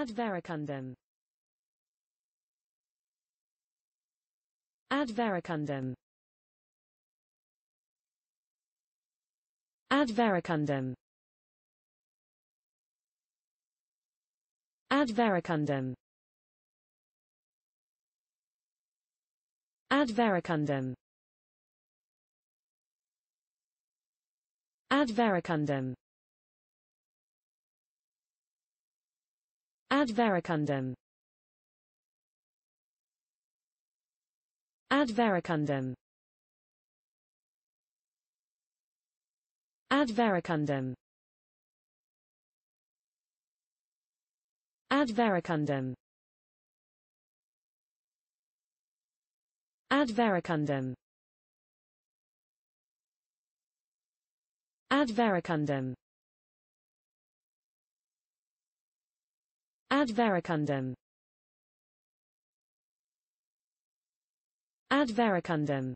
Ad veracundum. Ad veracundum. Ad veracundum. Ad veracundum. Ad veracundum. Ad veracundum. Ad veracundum. Ad veracundum. Ad veracundum. Ad veracundum. Ad veracundum. Ad veracundum. Ad veracundum. Ad veracundum.